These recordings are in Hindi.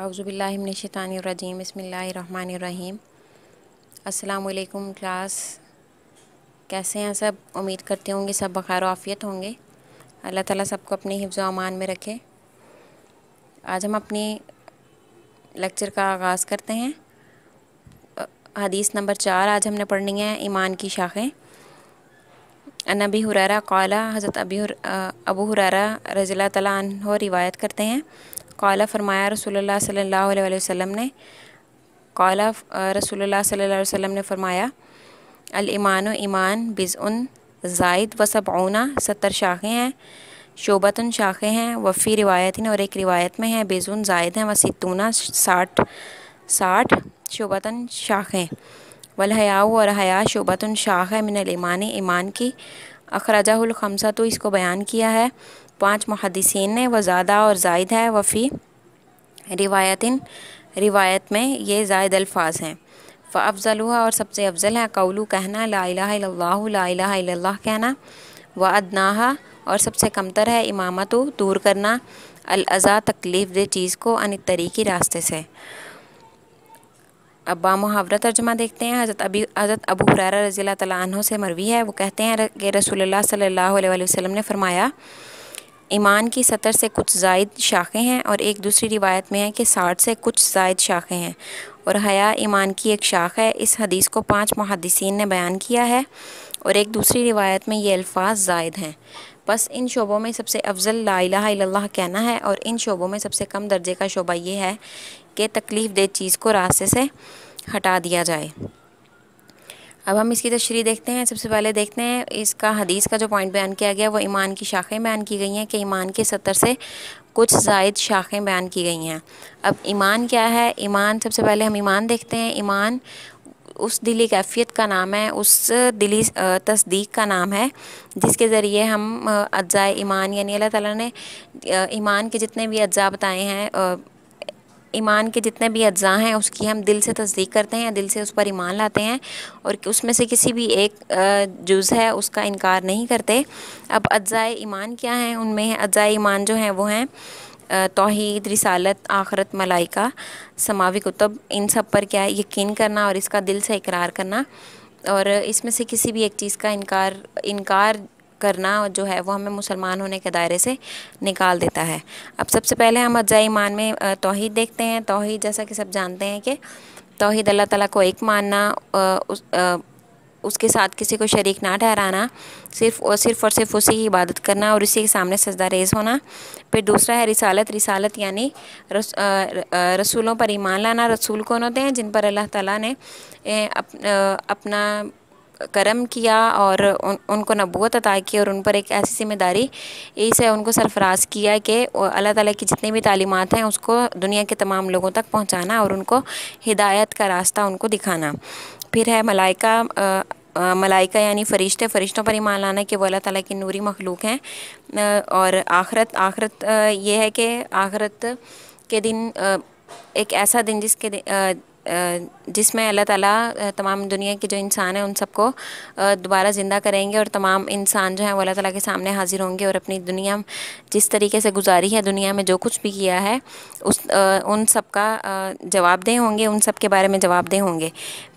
अवज़ुबिल्लिमिनशैतानरजीम बसमीम अल्लाम क्लास कैसे हैं सब उम्मीद करते होंगे सब बखार आफियत होंगे अल्लाह ताला सबको अपने हिफ्ज़ अमान में रखे आज हम अपने लेक्चर का आगाज़ करते हैं हदीस नंबर चार आज हमने पढ़नी है ईमान की शाखें अनबी हुरारा कौला हज़रत अबी अबू हुरारा रज़ी तला रिवायत करते हैं कौला फरमाया रसोल्ला सल्ला वसम ने कौला रसोल्ला सल्ला वसम ने फरमाया अलमान ईमान बिज़न जायद व सबौना सत्तर शाखें हैं शोबतन शाखें हैं वफ़ी रिवायत और एक रिवायत में हैं बेजुन जायद हैं व सितूना साठ साठ शोबतन शाखें वलहया और हया शोबतन शाख है मिनल ईमान ईमान की अखराजाखमसा तो इसको बयान किया है पाँच मुहदसिन ने वह ज़्यादा और जायद है वफ़ी रिवायतिन रिवायत में ये जायद अल्फाज हैं अफजल हुआ और सबसे अफजल है कौलू कहना ला ला ला कहना व अदनाहा और सबसे कमतर है इमामत दूर करना अलज़ा तकलीफ़ दे चीज़ को अन तरीकी रास्ते से अब्बा मुहावरा तर्जमा देखते हैं हज़रत अबी हज़रत अबू हुरारा रज़ी अल्लाह से मरवी है वो कहते हैं कि रसूलुल्लाह सल्ला अलैहि ने फरमाया ईमान की सतर से कुछ जायद शाखें हैं और एक दूसरी रिवायत में है कि साठ से कुछ जायद शाखें हैं और हया ईमान की एक शाख है इस हदीस को पांच महदसिन ने बयान किया है और एक दूसरी रिवायत में ये अल्फाज जायद हैं बस इन शोबों में सबसे अफजल ला कहना है और इन शोबों में सबसे कम दर्जे का शोबा ये है कि तकलीफ़ दे चीज़ को रास्ते से हटा दिया जाए अब हम इसकी तशरी देखते हैं सबसे पहले देखते हैं इसका हदीस का जो पॉइंट बयान किया गया वो ईमान की शाखें बयान की गई हैं कि ईमान के सत्तर से कुछ जायद शाखें बयान की गई हैं अब ईमान क्या है ईमान सबसे पहले हम ईमान देखते हैं ईमान उस दिली कैफियत का नाम है उस दिली तस्दीक का नाम है जिसके ज़रिए हम अज्जा ईमान यानी अल्लाह ताला ने ईमान के जितने भी अज्जा बताए हैं ईमान के जितने भी अज्जा हैं उसकी हम दिल से तस्दीक करते हैं दिल से उस पर ईमान लाते हैं और उसमें से किसी भी एक जुज़ है उसका इनकार नहीं करते अब अज्जा ईमान क्या हैं उनमें अज्जा ईमान जो हैं वो हैं तोहद रिसालत आखरत मलाइका समावी कुतुब इन सब पर क्या है यकीन करना और इसका दिल से इकरार करना और इसमें से किसी भी एक चीज़ का इनकार इनकार करना जो है वो हमें मुसलमान होने के दायरे से निकाल देता है अब सबसे पहले हम अज्जा ईमान में तोहद देखते हैं तोहद जैसा कि सब जानते हैं कि तोहद अल्लाह ताला को एक मानना उस उसके साथ किसी को शरीक ना ठहराना सिर्फ और सिर्फ और सिर्फ उसी की इबादत करना और उसी के सामने सजदा रेज होना फिर दूसरा है रिसालत रिसालत यानी रस, रसूलों पर ईमान लाना रसूल कौन होते हैं जिन पर अल्लाह ताला ने अप, अपना करम किया और उन, उनको नबूत अदा की और उन पर एक ऐसी जिम्मेदारी इसे उनको सरफराज किया कि अल्लाह ताला की जितनी भी तालीमत हैं उसको दुनिया के तमाम लोगों तक पहुंचाना और उनको हिदायत का रास्ता उनको दिखाना फिर है मलाइका मलाइका यानी फ़रिश्ते फ़रिश्तों पर ईमान लाना कि वो अल्लाह ताला की नूरी मखलूक हैं और आखरत आखरत ये है कि आखरत के दिन एक ऐसा दिन जिसके दिन, जिसमें अल्लाह ताला तमाम दुनिया के जो इंसान हैं उन सबको दोबारा ज़िंदा करेंगे और तमाम इंसान जो हैं वो अल्लाह ताला के सामने हाज़िर होंगे और अपनी दुनिया जिस तरीके से गुजारी है दुनिया में जो कुछ भी किया है उस उन सब का जवाब दें होंगे उन सब के बारे में जवाब दें होंगे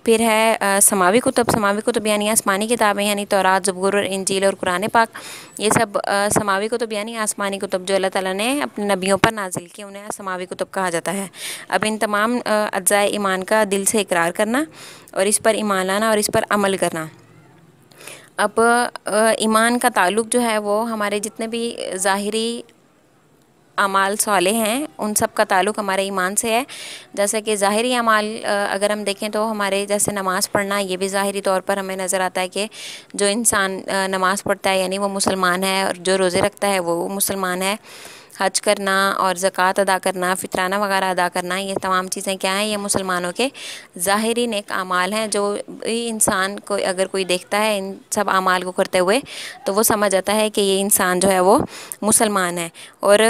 फिर है समावी कुतुब समावी कुतुब यानी आसमानी किताबें यानी तौरात जबूर और इंजील और कुरान पाक ये सब समावी कुतुब यानी आसमानी कुतुब जो अल्लाह ताला ने अपने नबियों पर नाजिल किए उन्हें समावी कुतुब कहा जाता है अब इन तमाम अज्जा ईमान ईमान का दिल से इकरार करना और इस पर ईमान लाना और इस पर अमल करना अब ईमान का ताल्लुक जो है वो हमारे जितने भी ज़ाहरी अमाल साले हैं उन सब का ताल्लुक हमारे ईमान से है जैसे कि ज़ाहरी अमाल अगर हम देखें तो हमारे जैसे नमाज़ पढ़ना ये भी ज़ाहरी तौर पर हमें नज़र आता है कि जो इंसान नमाज़ पढ़ता है यानी वो मुसलमान है और जो रोज़े रखता है वो मुसलमान है हज करना और ज़क़़त अदा करना फितराना वगैरह अदा करना ये तमाम चीज़ें क्या हैं ये मुसलमानों के ज़ाहरी नेक अमाल हैं जो भी इंसान को अगर कोई देखता है इन सब अमाल को करते हुए तो वो समझ आता है कि ये इंसान जो है वो मुसलमान है और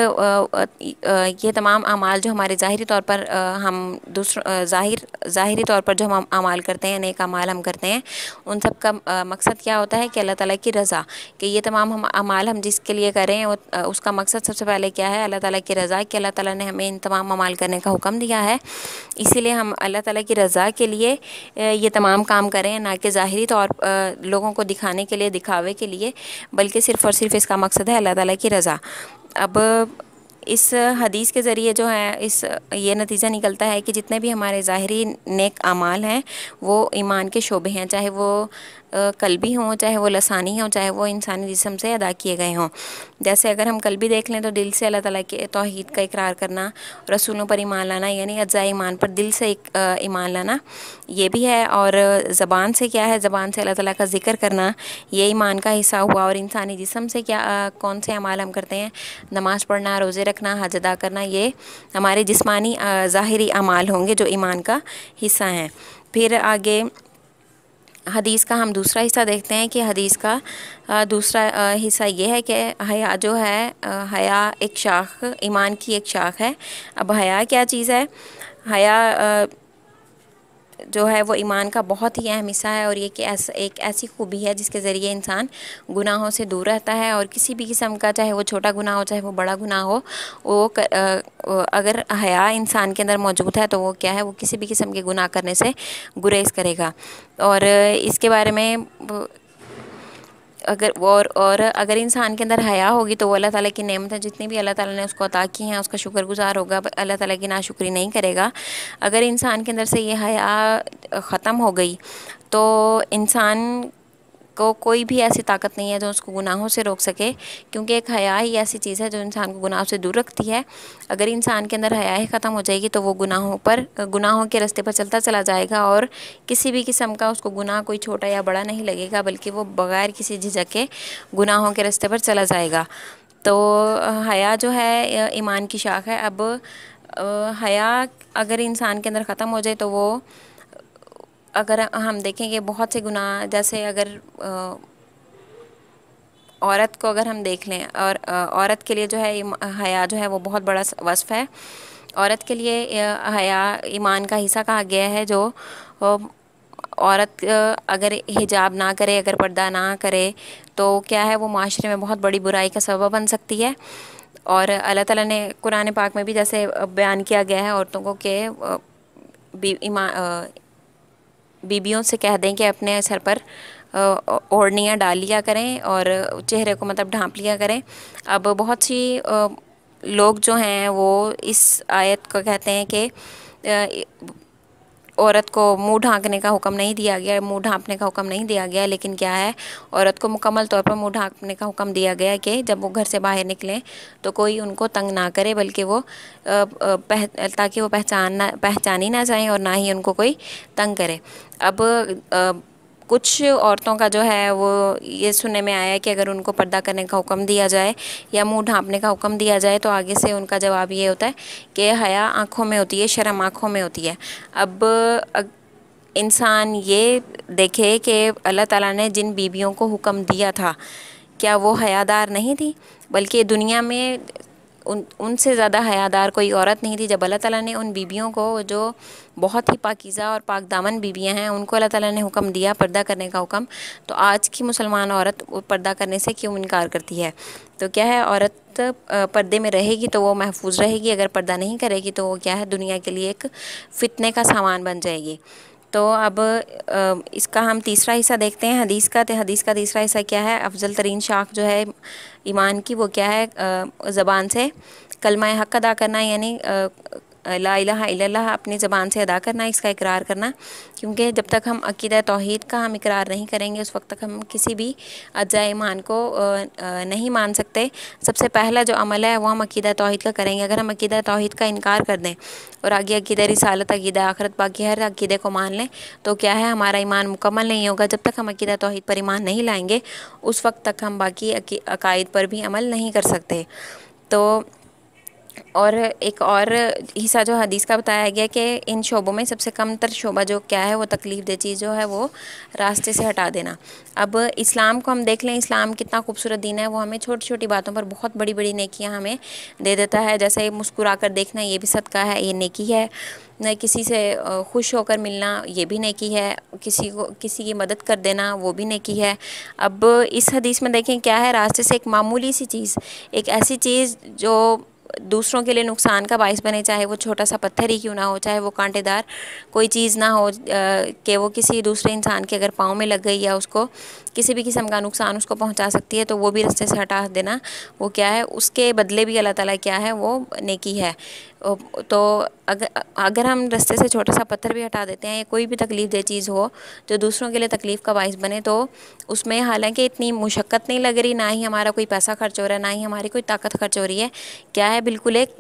ये तमाम अमाल जो हमारे ज़ाहरी तौर पर हम दूसर ज़ाहिर ज़ाहरी तौर पर जो हम अमाल करते हैं नेक अमाल हम करते हैं उन सब का मकसद क्या होता है कि अल्लाह ताली की रज़ा कि ये तमाम हम अमाल हम जिसके लिए करें उसका मकसद सबसे पहले क्या है अल्लाह ताला की रज़ा कि अल्लाह ताला ने हमें इन तमाम ममाल करने का हुक्म दिया है इसीलिए हम अल्लाह ताला की रज़ा के लिए ये तमाम काम करें ना कि ज़ाहरी तौर लोगों को दिखाने के लिए दिखावे के लिए बल्कि सिर्फ़ और सिर्फ इसका मकसद है अल्लाह ताला की रज़ा अब इस हदीस के ज़रिए जो है इस ये नतीजा निकलता है कि जितने भी हमारे ज़ाहरी नेक अमाल हैं वो ईमान के शोबे हैं चाहे वो कलबी हों चाहे वो लसानी हों चाहे वो इंसानी जिसम से अदा किए गए हों जैसे अगर हम कल भी देख लें तो दिल से अल्लाह ताला के तोहद का इकरार करना रसूलों पर ईमान लाना यानी अज्जा ईमान पर दिल से ईमान लाना ये भी है और ज़बान से क्या है ज़बान से अल्लाह ताला का जिक्र करना ये ईमान का हिस्सा हुआ और इंसानी जिसम से क्या आ, कौन से अमाल हम करते हैं नमाज पढ़ना रोज़े रखना हज अदा करना ये हमारे जिस्मानी ज़ाहरी अमाल होंगे जो ईमान का हिस्सा हैं फिर आगे हदीस का हम दूसरा हिस्सा देखते हैं कि हदीस का दूसरा हिस्सा ये है कि हया जो है हया एक शाख ईमान की एक शाख है अब हया क्या चीज़ है हया जो है वो ईमान का बहुत ही अहम हिस्सा है और ये कि ऐसा एक ऐसी खूबी है जिसके ज़रिए इंसान गुनाहों से दूर रहता है और किसी भी किस्म का चाहे वो छोटा गुनाह हो चाहे वो बड़ा गुनाह हो वो कर, आ, अगर हया इंसान के अंदर मौजूद है तो वो क्या है वो किसी भी किस्म के गुनाह करने से गुरेज करेगा और इसके बारे में अगर और और अगर इंसान के अंदर हया होगी तो वो अल्लाह ताला की नेमतें जितनी भी अल्लाह ताला ने उसको अता की हैं उसका शुक्रगुजार होगा अल्लाह ताला की नाशुक्री नहीं करेगा अगर इंसान के अंदर से ये हया ख़त्म हो गई तो इंसान को कोई भी ऐसी ताकत नहीं है जो उसको गुनाहों से रोक सके क्योंकि एक हया ही ऐसी चीज़ है जो इंसान को गुनाहों से दूर रखती है अगर इंसान के अंदर हया ही ख़त्म हो जाएगी तो वो गुनाहों पर गुनाहों के रास्ते पर चलता चला जाएगा और किसी भी किस्म का उसको गुनाह कोई छोटा या बड़ा नहीं लगेगा बल्कि वो बग़ैर किसी झिझक के गुनाहों के रास्ते पर चला जाएगा तो हया जो है ईमान की शाख है अब हया अगर इंसान के अंदर ख़त्म हो जाए तो वो अगर हम देखेंगे बहुत से गुना जैसे अगर औरत को अगर हम देख लें और औरत के लिए जो है हया जो है वो बहुत बड़ा वसफ़ है औरत के लिए हया ईमान का हिस्सा कहा गया है जो औरत अगर हिजाब ना करे अगर पर्दा ना करे तो क्या है वो माशरे में बहुत बड़ी बुराई का सबब बन सकती है और अल्लाह ताला ने कुरान पाक में भी जैसे बयान किया गया है औरतों को कि बीबियों से कह दें कि अपने सर पर ओढ़नियाँ डाल लिया करें और चेहरे को मतलब ढांप लिया करें अब बहुत सी लोग जो हैं वो इस आयत को कहते हैं कि औरत को मुंह ढांकने का हुक्म नहीं दिया गया मुंह ढांपने का हुक्म नहीं दिया गया लेकिन क्या है औरत को मुकम्मल तौर पर मुंह ढांकने का हुक्म दिया गया कि जब वो घर से बाहर निकलें तो कोई उनको तंग ना करे बल्कि वो पह, ताकि वो पहचान ना पहचानी ना जाएँ और ना ही उनको कोई तंग करे अब कुछ औरतों का जो है वो ये सुनने में आया है कि अगर उनको पर्दा करने का हुक्म दिया जाए या मुंह ढांपने का हुक्म दिया जाए तो आगे से उनका जवाब ये होता है कि हया आँखों में होती है शर्म आँखों में होती है अब अग... इंसान ये देखे कि अल्लाह ताला ने जिन बीबियों को हुक्म दिया था क्या वो हयादार नहीं थी बल्कि दुनिया में उन उनसे ज़्यादा हयादार कोई औरत नहीं थी जब अल्लाह ताला ने उन बीबियों को जो बहुत ही पाकिज़ा और पाक दामन बीबियाँ हैं उनको अल्लाह ताला ने हुक्म दिया पर्दा करने का हुक्म तो आज की मुसलमान औरत पर्दा करने से क्यों इनकार करती है तो क्या है औरत पर्दे में रहेगी तो वो महफूज रहेगी अगर पर्दा नहीं करेगी तो वो क्या है दुनिया के लिए एक फ़ितने का सामान बन जाएगी तो अब इसका हम तीसरा हिस्सा देखते हैं हदीस का तो हदीस का तीसरा हिस्सा क्या है अफजल तरीन शाख जो है ईमान की वो क्या है ज़बान से कलमा हक अदा करना यानी ला अपनी ज़बान से अदा करना इसका इकरार करना क्योंकि जब तक हम अकीद तोहद का हम इकरार नहीं करेंगे उस वक्त तक हम किसी भी अज्जा ईमान को नहीं मान सकते सबसे पहला जो अमल है वो हम अकीद तोहद का करेंगे अगर हम अकीद तोहद का इनकार कर दें और आगे अकीद रिसालत अकीद आखरत बाकी हर अकीदे को मान लें तो क्या है हमारा ईमान मुकम्मल नहीं होगा जब तक हम अकीद तोहद पर ईमान नहीं लाएँगे उस वक्त तक हम बाकी अकायद पर भी अमल नहीं कर सकते तो और एक और हिस्सा जो हदीस का बताया गया कि इन शोबों में सबसे कम तर शोबा जो क्या है वो तकलीफ दे चीज़ जो है वो रास्ते से हटा देना अब इस्लाम को हम देख लें इस्लाम कितना खूबसूरत दिन है वो हमें छोटी छोटी बातों पर बहुत बड़ी बड़ी नेकियां हमें दे देता है जैसे मुस्कुरा कर देखना ये भी सदका है ये नेकी है न किसी से खुश होकर मिलना ये भी नेकी है किसी को किसी की मदद कर देना वो भी नेकी है अब इस हदीस में देखें क्या है रास्ते से एक मामूली सी चीज़ एक ऐसी चीज़ जो दूसरों के लिए नुकसान का बायस बने चाहे वो छोटा सा पत्थर ही क्यों ना हो चाहे वो कांटेदार कोई चीज़ ना हो कि वो किसी दूसरे इंसान के अगर पाँव में लग गई या उसको किसी भी किस्म का नुकसान उसको पहुंचा सकती है तो वो भी रस्ते से हटा देना वो क्या है उसके बदले भी अल्लाह ताला क्या है वो नेकी है तो अगर अगर हम रस्ते से छोटा सा पत्थर भी हटा देते हैं या कोई भी तकलीफ़ दे चीज़ हो जो दूसरों के लिए तकलीफ़ का बायस बने तो उसमें हालांकि इतनी मुशक्क़त नहीं लग रही ना ही हमारा कोई पैसा खर्च हो रहा है ना ही हमारी कोई ताकत खर्च हो रही है क्या है बिल्कुल एक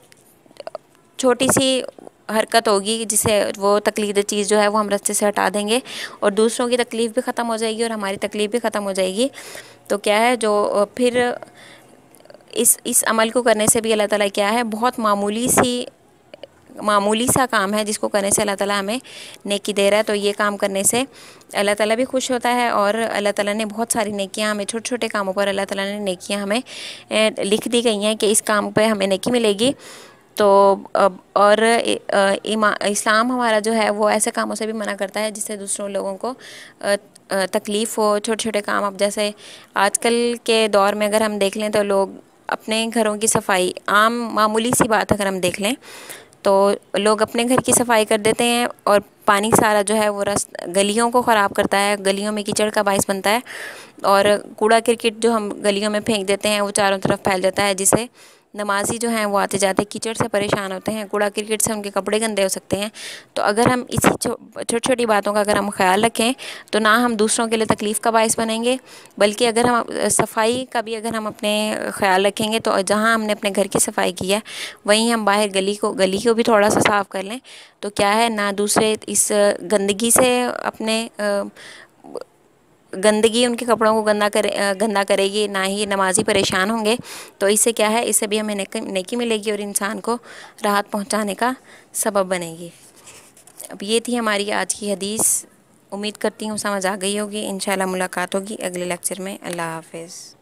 छोटी सी हरकत होगी जिसे वो तकलीफ चीज़ जो है वो हम रस्ते से हटा देंगे और दूसरों की तकलीफ़ भी ख़त्म हो जाएगी और हमारी तकलीफ़ भी ख़त्म हो जाएगी तो क्या है जो फिर इस इस अमल को करने से भी अल्लाह ताला क्या है बहुत मामूली सी मामूली सा काम है जिसको करने से अल्लाह ताला हमें नेकी दे रहा है तो ये काम करने से अल्लाह ताला भी खुश होता है और अल्लाह ताला ने बहुत सारी नेकियां हमें छोटे छोटे कामों पर अल्लाह ताला ने नेकियां हमें लिख दी गई हैं कि इस काम पे हमें नेकी मिलेगी तो और इस्लाम हमारा जो है वो ऐसे कामों से भी मना करता है जिससे दूसरों लोगों को तकलीफ़ हो छोटे छोटे काम अब जैसे आजकल के दौर में अगर हम देख लें तो लोग अपने घरों की सफाई आम मामूली सी बात अगर हम देख लें तो लोग अपने घर की सफाई कर देते हैं और पानी सारा जो है वो रस गलियों को ख़राब करता है गलियों में कीचड़ का बायस बनता है और कूड़ा क्रिकेट जो हम गलियों में फेंक देते हैं वो चारों तरफ फैल जाता है जिससे नमाजी जो हैं वो आते जाते कीचड़ से परेशान होते हैं कूड़ा क्रिकेट से उनके कपड़े गंदे हो सकते हैं तो अगर हम इसी छोटी छोटी बातों का अगर हम ख्याल रखें तो ना हम दूसरों के लिए तकलीफ़ का बायस बनेंगे बल्कि अगर हम सफाई का भी अगर हम अपने ख्याल रखेंगे तो जहाँ हमने अपने घर की सफाई की है वहीं हम बाहर गली को गली को भी थोड़ा सा साफ़ कर लें तो क्या है ना दूसरे इस गंदगी से अपने गंदगी उनके कपड़ों को गंदा करे गंदा करेगी ना ही नमाजी परेशान होंगे तो इससे क्या है इससे भी हमें नेकी मिलेगी और इंसान को राहत पहुँचाने का सबब बनेगी अब ये थी हमारी आज की हदीस उम्मीद करती हूँ समझ आ गई होगी इन मुलाकात होगी अगले लेक्चर में अल्लाह हाफिज़